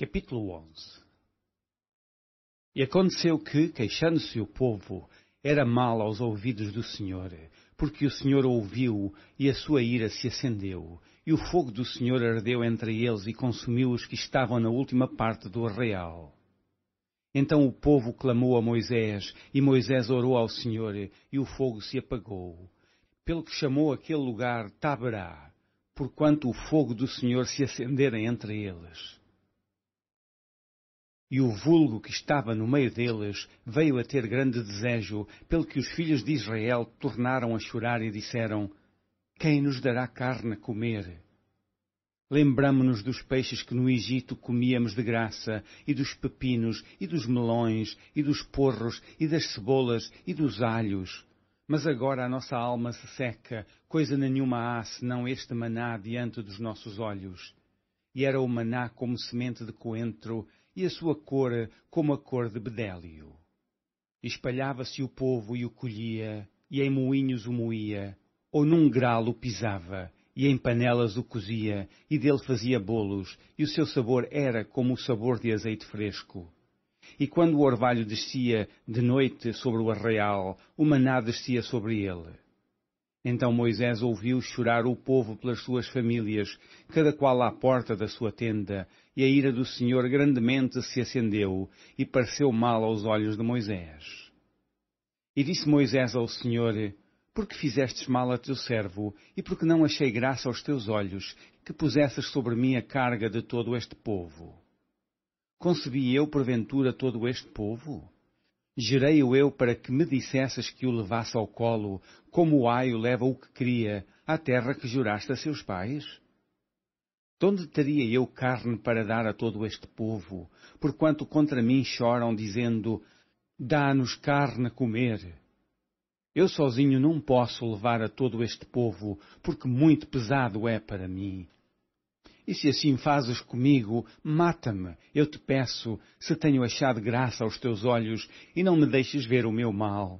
capítulo 11. E aconteceu que, queixando-se o povo, era mal aos ouvidos do Senhor, porque o Senhor ouviu e a sua ira se acendeu, e o fogo do Senhor ardeu entre eles e consumiu os que estavam na última parte do arraial. Então o povo clamou a Moisés, e Moisés orou ao Senhor, e o fogo se apagou, pelo que chamou aquele lugar Taberá, porquanto o fogo do Senhor se acendera entre eles. E o vulgo que estava no meio deles veio a ter grande desejo, pelo que os filhos de Israel tornaram a chorar e disseram: Quem nos dará carne a comer? Lembramo-nos dos peixes que no Egito comíamos de graça, e dos pepinos, e dos melões, e dos porros, e das cebolas, e dos alhos. Mas agora a nossa alma se seca, coisa nenhuma há senão este maná diante dos nossos olhos. E era o maná como semente de coentro e a sua cor como a cor de bedélio. Espalhava-se o povo e o colhia, e em moinhos o moía, ou num gralo o pisava, e em panelas o cozia, e dele fazia bolos, e o seu sabor era como o sabor de azeite fresco. E quando o orvalho descia de noite sobre o arraial, o maná descia sobre ele. Então Moisés ouviu chorar o povo pelas suas famílias, cada qual à porta da sua tenda, e a ira do Senhor grandemente se acendeu, e pareceu mal aos olhos de Moisés. E disse Moisés ao Senhor: Por que fizestes mal a teu servo, e por que não achei graça aos teus olhos, que pusesses sobre mim a carga de todo este povo? Concebi eu, porventura, todo este povo? Gerei o eu para que me dissesses que o levasse ao colo, como o aio leva o que cria, à terra que juraste a seus pais? Donde teria eu carne para dar a todo este povo, porquanto contra mim choram, dizendo, Dá-nos carne a comer. Eu sozinho não posso levar a todo este povo, porque muito pesado é para mim. E se assim fazes comigo, mata-me, eu te peço, se tenho achado graça aos teus olhos, e não me deixes ver o meu mal.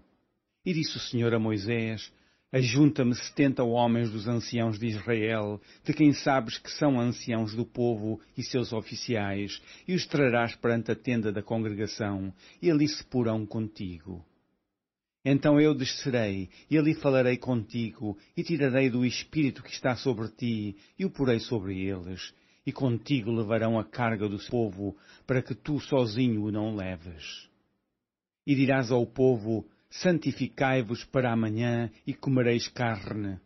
E disse o Senhor a Moisés, Ajunta-me setenta homens dos anciãos de Israel, de quem sabes que são anciãos do povo e seus oficiais, e os trarás perante a tenda da congregação, e ali se porão contigo. Então eu descerei, e ali falarei contigo, e tirarei do espírito que está sobre ti, e o porei sobre eles, e contigo levarão a carga do povo, para que tu sozinho o não leves. E dirás ao povo, santificai-vos para amanhã, e comereis carne,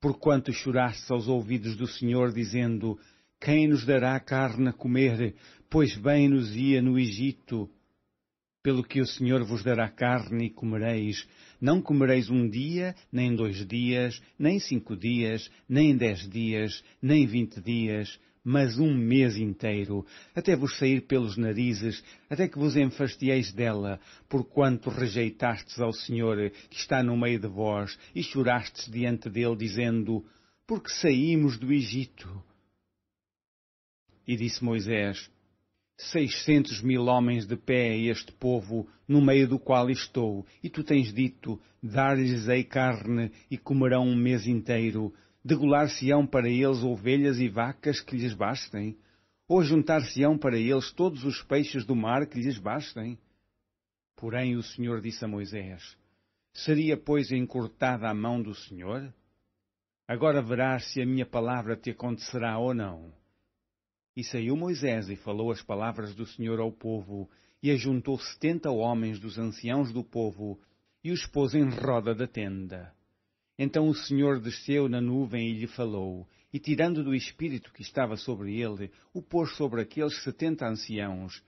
porquanto choraste aos ouvidos do Senhor, dizendo, quem nos dará carne a comer, pois bem nos ia no Egito, pelo que o Senhor vos dará carne e comereis. Não comereis um dia, nem dois dias, nem cinco dias, nem dez dias, nem vinte dias, mas um mês inteiro, até vos sair pelos narizes, até que vos enfastieis dela, porquanto rejeitastes ao Senhor que está no meio de vós e chorastes diante dele, dizendo, Porque saímos do Egito. E disse Moisés, 600 mil homens de pé este povo, no meio do qual estou, e tu tens dito, dar-lhes-ei carne, e comerão um mês inteiro, degolar-se-ão para eles ovelhas e vacas que lhes bastem, ou juntar-se-ão para eles todos os peixes do mar que lhes bastem. Porém o Senhor disse a Moisés, Seria, pois, encurtada a mão do Senhor? Agora verás se a minha palavra te acontecerá ou não. E saiu Moisés e falou as palavras do Senhor ao povo, e ajuntou setenta homens dos anciãos do povo, e os pôs em roda da tenda. Então o Senhor desceu na nuvem e lhe falou, e tirando do espírito que estava sobre ele, o pôs sobre aqueles setenta anciãos.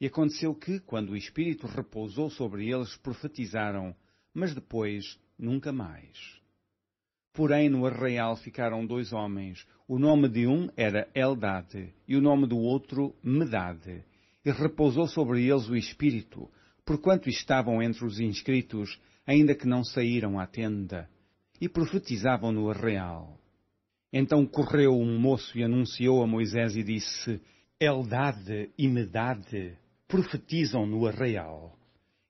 E aconteceu que, quando o espírito repousou sobre eles, profetizaram, mas depois nunca mais. Porém, no arraial ficaram dois homens. O nome de um era Eldade e o nome do outro Medade. E repousou sobre eles o Espírito, porquanto estavam entre os inscritos, ainda que não saíram à tenda. E profetizavam no arraial. Então correu um moço e anunciou a Moisés e disse: Eldade e Medade profetizam no arraial.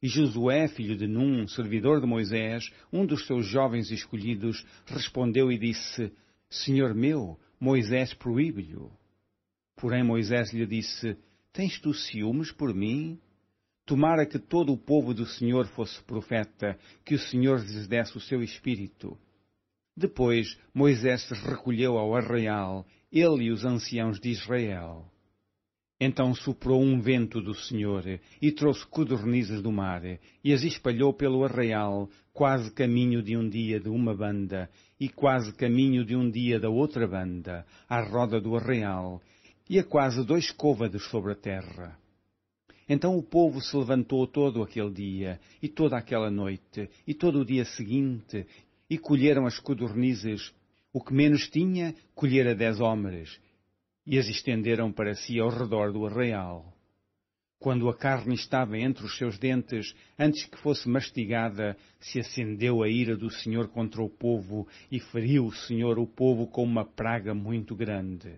E Josué, filho de Num, servidor de Moisés, um dos seus jovens escolhidos, respondeu e disse: Senhor meu, Moisés proíbe-lho. Porém Moisés lhe disse: Tens tu ciúmes por mim? Tomara que todo o povo do Senhor fosse profeta, que o Senhor lhes desse o seu espírito. Depois Moisés se recolheu ao arraial, ele e os anciãos de Israel. Então soprou um vento do Senhor e trouxe codornizes do mar e as espalhou pelo arraial, quase caminho de um dia de uma banda e quase caminho de um dia da outra banda, à roda do arraial, e a quase dois côvados sobre a terra. Então o povo se levantou todo aquele dia e toda aquela noite e todo o dia seguinte e colheram as codornizes. O que menos tinha, colhera dez homens e as estenderam para si ao redor do arraial. Quando a carne estava entre os seus dentes, antes que fosse mastigada, se acendeu a ira do Senhor contra o povo e feriu o Senhor o povo com uma praga muito grande.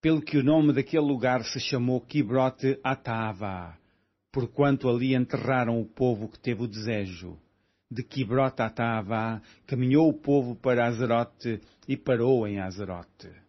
Pelo que o nome daquele lugar se chamou Kibrote Ataava, porquanto ali enterraram o povo que teve o desejo. De Kibrote Ataava caminhou o povo para Azerote e parou em Azerote.